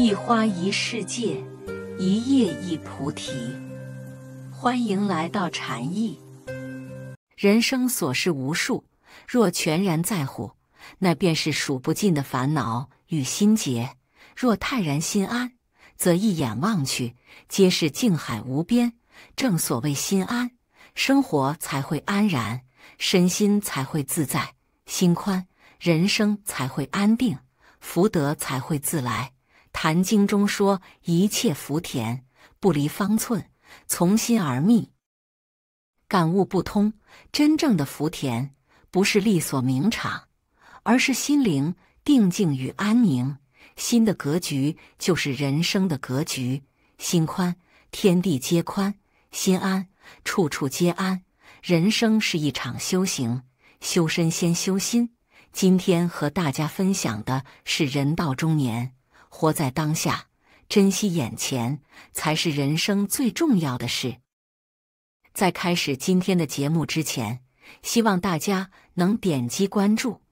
一花一世界，一叶一菩提。欢迎来到禅意。人生琐事无数，若全然在乎，那便是数不尽的烦恼与心结；若泰然心安，则一眼望去，皆是静海无边。正所谓心安，生活才会安然，身心才会自在，心宽，人生才会安定，福德才会自来。《坛经》中说：“一切福田不离方寸，从心而觅，感悟不通。真正的福田不是力所名场，而是心灵定静与安宁。心的格局就是人生的格局。心宽，天地皆宽；心安，处处皆安。人生是一场修行，修身先修心。今天和大家分享的是人到中年。”活在当下，珍惜眼前，才是人生最重要的事。在开始今天的节目之前，希望大家能点击关注。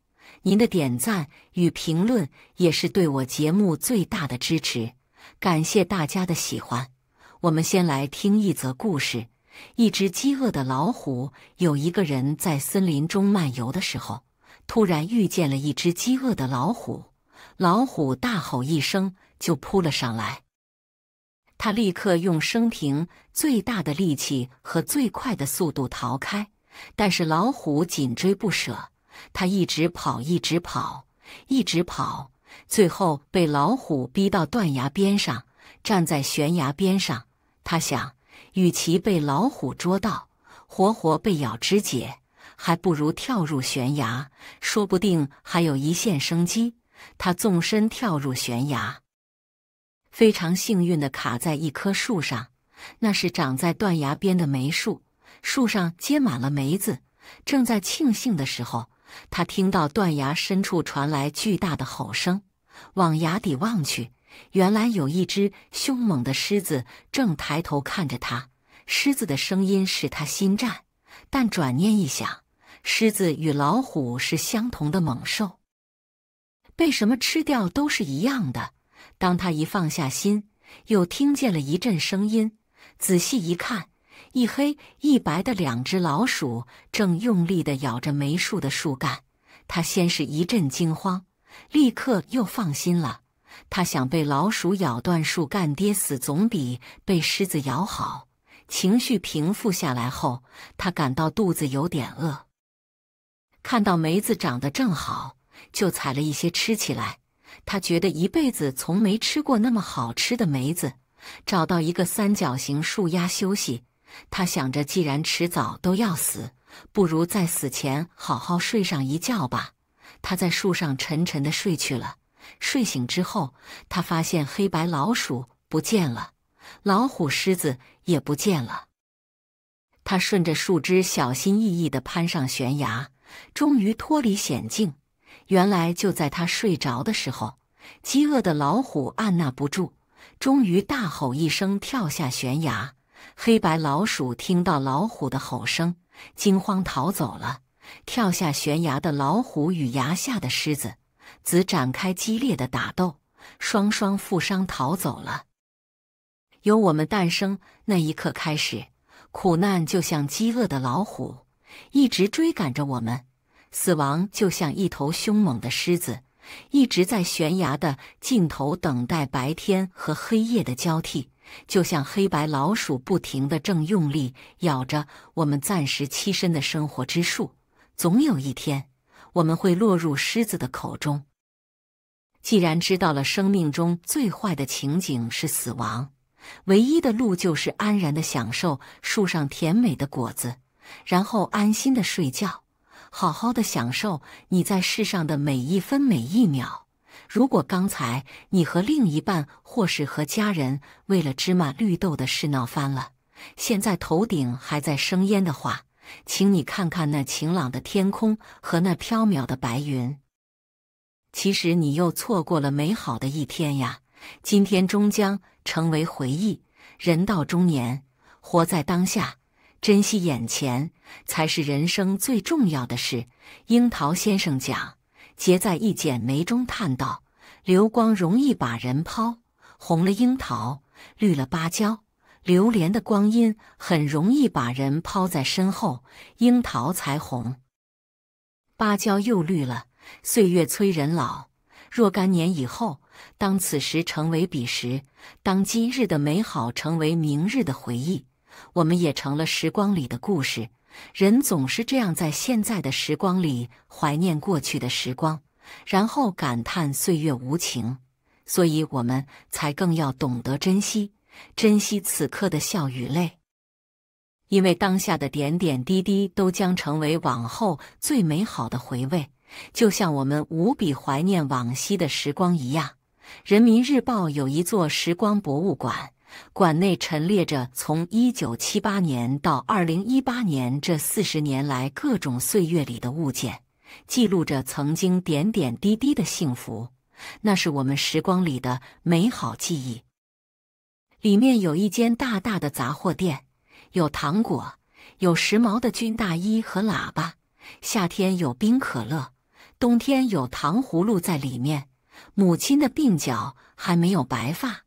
您的点赞与评论也是对我节目最大的支持。感谢大家的喜欢。我们先来听一则故事：一只饥饿的老虎。有一个人在森林中漫游的时候，突然遇见了一只饥饿的老虎。老虎大吼一声，就扑了上来。他立刻用生平最大的力气和最快的速度逃开，但是老虎紧追不舍。他一直跑，一直跑，一直跑，最后被老虎逼到断崖边上。站在悬崖边上，他想：与其被老虎捉到，活活被咬肢解，还不如跳入悬崖，说不定还有一线生机。他纵身跳入悬崖，非常幸运的卡在一棵树上，那是长在断崖边的梅树，树上结满了梅子。正在庆幸的时候，他听到断崖深处传来巨大的吼声。往崖底望去，原来有一只凶猛的狮子正抬头看着他。狮子的声音使他心颤，但转念一想，狮子与老虎是相同的猛兽。被什么吃掉都是一样的。当他一放下心，又听见了一阵声音。仔细一看，一黑一白的两只老鼠正用力的咬着梅树的树干。他先是一阵惊慌，立刻又放心了。他想，被老鼠咬断树干跌死，总比被狮子咬好。情绪平复下来后，他感到肚子有点饿。看到梅子长得正好。就采了一些吃起来，他觉得一辈子从没吃过那么好吃的梅子。找到一个三角形树丫休息，他想着，既然迟早都要死，不如在死前好好睡上一觉吧。他在树上沉沉的睡去了。睡醒之后，他发现黑白老鼠不见了，老虎、狮子也不见了。他顺着树枝小心翼翼的攀上悬崖，终于脱离险境。原来就在他睡着的时候，饥饿的老虎按捺不住，终于大吼一声，跳下悬崖。黑白老鼠听到老虎的吼声，惊慌逃走了。跳下悬崖的老虎与崖下的狮子子展开激烈的打斗，双双负伤逃走了。由我们诞生那一刻开始，苦难就像饥饿的老虎，一直追赶着我们。死亡就像一头凶猛的狮子，一直在悬崖的尽头等待白天和黑夜的交替，就像黑白老鼠不停的正用力咬着我们暂时栖身的生活之树。总有一天，我们会落入狮子的口中。既然知道了生命中最坏的情景是死亡，唯一的路就是安然的享受树上甜美的果子，然后安心的睡觉。好好的享受你在世上的每一分每一秒。如果刚才你和另一半或是和家人为了芝麻绿豆的事闹翻了，现在头顶还在生烟的话，请你看看那晴朗的天空和那飘渺的白云。其实你又错过了美好的一天呀！今天终将成为回忆。人到中年，活在当下。珍惜眼前才是人生最重要的事。樱桃先生讲，结在一剪梅中叹道：“流光容易把人抛，红了樱桃，绿了芭蕉。流连的光阴很容易把人抛在身后。樱桃才红，芭蕉又绿了。岁月催人老。若干年以后，当此时成为彼时，当今日的美好成为明日的回忆。”我们也成了时光里的故事。人总是这样，在现在的时光里怀念过去的时光，然后感叹岁月无情。所以，我们才更要懂得珍惜，珍惜此刻的笑与泪。因为当下的点点滴滴都将成为往后最美好的回味。就像我们无比怀念往昔的时光一样，《人民日报》有一座时光博物馆。馆内陈列着从一九七八年到二零一八年这四十年来各种岁月里的物件，记录着曾经点点滴滴的幸福，那是我们时光里的美好记忆。里面有一间大大的杂货店，有糖果，有时髦的军大衣和喇叭；夏天有冰可乐，冬天有糖葫芦。在里面，母亲的鬓角还没有白发。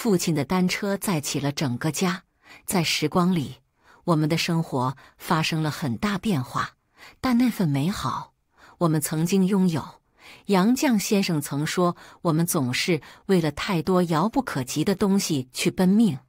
父亲的单车载起了整个家，在时光里，我们的生活发生了很大变化，但那份美好，我们曾经拥有。杨绛先生曾说：“我们总是为了太多遥不可及的东西去奔命，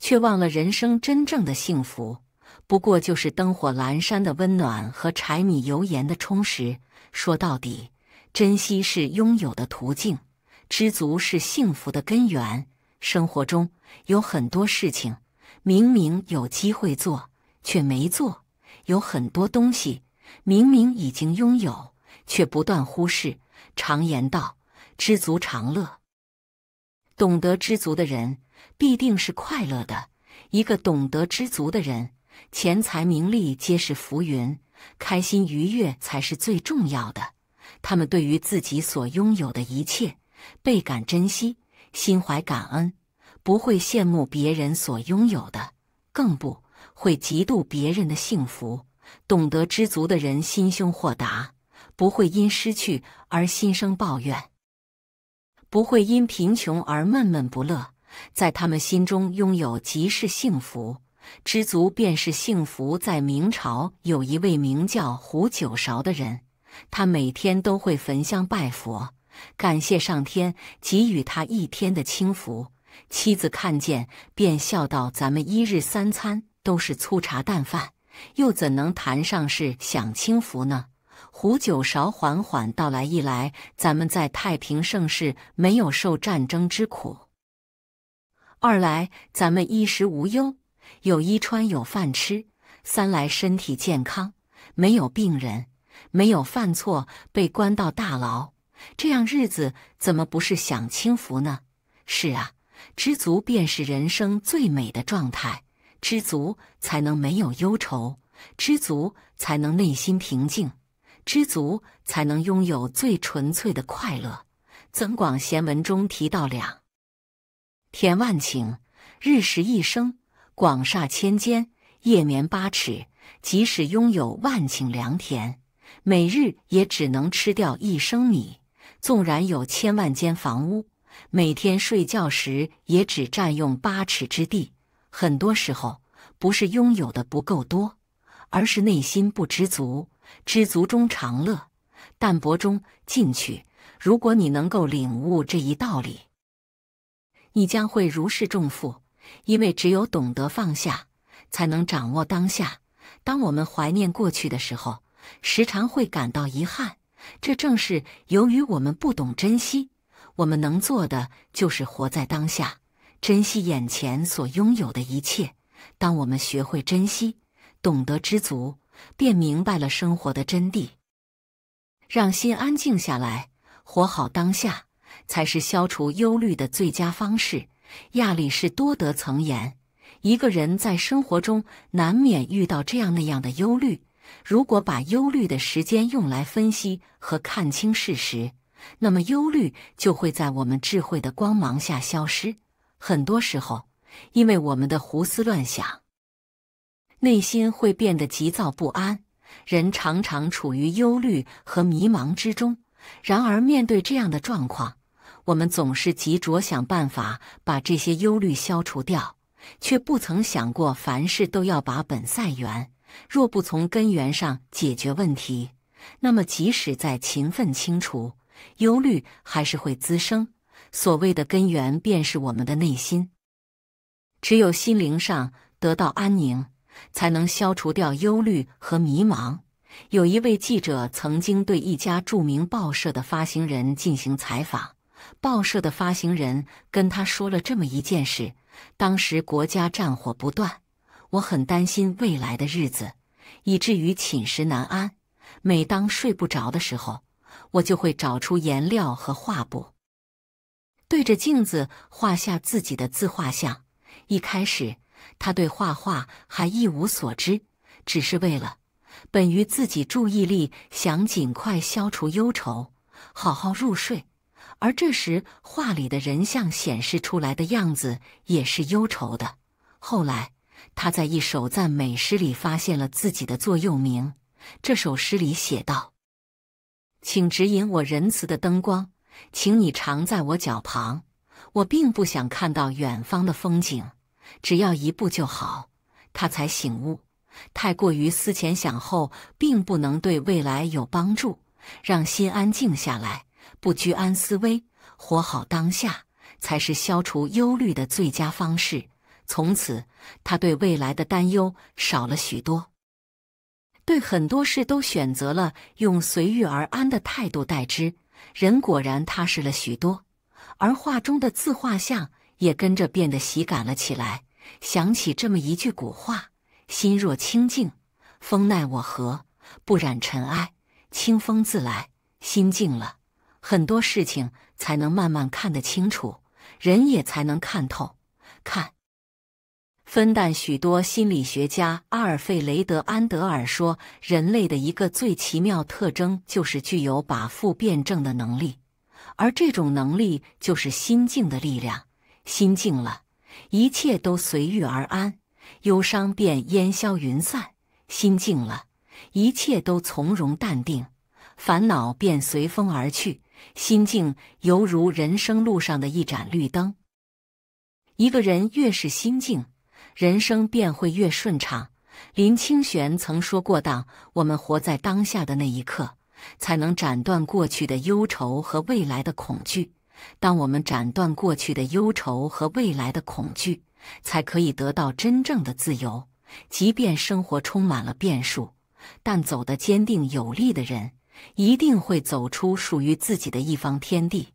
却忘了人生真正的幸福，不过就是灯火阑珊的温暖和柴米油盐的充实。说到底，珍惜是拥有的途径。”知足是幸福的根源。生活中有很多事情，明明有机会做却没做；有很多东西，明明已经拥有却不断忽视。常言道：“知足常乐。”懂得知足的人必定是快乐的。一个懂得知足的人，钱财名利皆是浮云，开心愉悦才是最重要的。他们对于自己所拥有的一切。倍感珍惜，心怀感恩，不会羡慕别人所拥有的，更不会嫉妒别人的幸福。懂得知足的人，心胸豁达，不会因失去而心生抱怨，不会因贫穷而闷闷不乐。在他们心中，拥有即是幸福，知足便是幸福。在明朝，有一位名叫胡九韶的人，他每天都会焚香拜佛。感谢上天给予他一天的清福。妻子看见便笑道：“咱们一日三餐都是粗茶淡饭，又怎能谈上是享清福呢？”壶酒勺缓缓道来：一来，咱们在太平盛世没有受战争之苦；二来，咱们衣食无忧，有衣穿，有饭吃；三来，身体健康，没有病人，没有犯错被关到大牢。这样日子怎么不是享清福呢？是啊，知足便是人生最美的状态。知足才能没有忧愁，知足才能内心平静，知足才能拥有最纯粹的快乐。《增广贤文》中提到：“两田万顷，日食一升；广厦千间，夜眠八尺。即使拥有万顷良田，每日也只能吃掉一升米。”纵然有千万间房屋，每天睡觉时也只占用八尺之地。很多时候，不是拥有的不够多，而是内心不知足。知足中常乐，淡泊中进取。如果你能够领悟这一道理，你将会如释重负，因为只有懂得放下，才能掌握当下。当我们怀念过去的时候，时常会感到遗憾。这正是由于我们不懂珍惜，我们能做的就是活在当下，珍惜眼前所拥有的一切。当我们学会珍惜，懂得知足，便明白了生活的真谛。让心安静下来，活好当下，才是消除忧虑的最佳方式。亚里士多德曾言：“一个人在生活中难免遇到这样那样的忧虑。”如果把忧虑的时间用来分析和看清事实，那么忧虑就会在我们智慧的光芒下消失。很多时候，因为我们的胡思乱想，内心会变得急躁不安，人常常处于忧虑和迷茫之中。然而，面对这样的状况，我们总是急着想办法把这些忧虑消除掉，却不曾想过凡事都要把本赛缘。若不从根源上解决问题，那么即使再勤奋清除，忧虑还是会滋生。所谓的根源，便是我们的内心。只有心灵上得到安宁，才能消除掉忧虑和迷茫。有一位记者曾经对一家著名报社的发行人进行采访，报社的发行人跟他说了这么一件事：当时国家战火不断。我很担心未来的日子，以至于寝食难安。每当睡不着的时候，我就会找出颜料和画布，对着镜子画下自己的自画像。一开始，他对画画还一无所知，只是为了本于自己注意力，想尽快消除忧愁，好好入睡。而这时，画里的人像显示出来的样子也是忧愁的。后来，他在一首赞美诗里发现了自己的座右铭。这首诗里写道：“请指引我仁慈的灯光，请你常在我脚旁。我并不想看到远方的风景，只要一步就好。”他才醒悟，太过于思前想后，并不能对未来有帮助。让心安静下来，不居安思危，活好当下，才是消除忧虑的最佳方式。从此，他对未来的担忧少了许多，对很多事都选择了用随遇而安的态度待之，人果然踏实了许多。而画中的自画像也跟着变得喜感了起来。想起这么一句古话：“心若清静，风奈我何？不染尘埃，清风自来。”心静了，很多事情才能慢慢看得清楚，人也才能看透。看。分担许多。心理学家阿尔费雷德·安德尔说：“人类的一个最奇妙特征就是具有把负辩证的能力，而这种能力就是心境的力量。心境了，一切都随遇而安，忧伤便烟消云散；心境了，一切都从容淡定，烦恼便随风而去。心境犹如人生路上的一盏绿灯。一个人越是心境。”人生便会越顺畅。林清玄曾说过：“当我们活在当下的那一刻，才能斩断过去的忧愁和未来的恐惧。当我们斩断过去的忧愁和未来的恐惧，才可以得到真正的自由。即便生活充满了变数，但走得坚定有力的人，一定会走出属于自己的一方天地。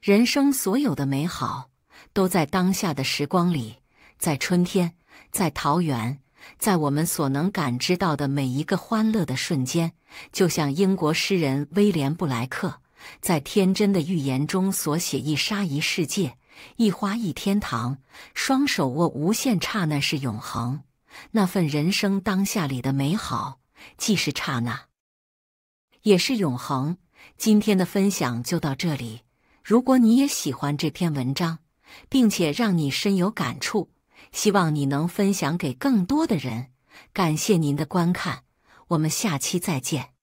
人生所有的美好，都在当下的时光里。”在春天，在桃园，在我们所能感知到的每一个欢乐的瞬间，就像英国诗人威廉布莱克在《天真的预言》中所写：“一沙一世界，一花一天堂。”双手握无限刹那，是永恒。那份人生当下里的美好，既是刹那，也是永恒。今天的分享就到这里。如果你也喜欢这篇文章，并且让你深有感触。希望你能分享给更多的人，感谢您的观看，我们下期再见。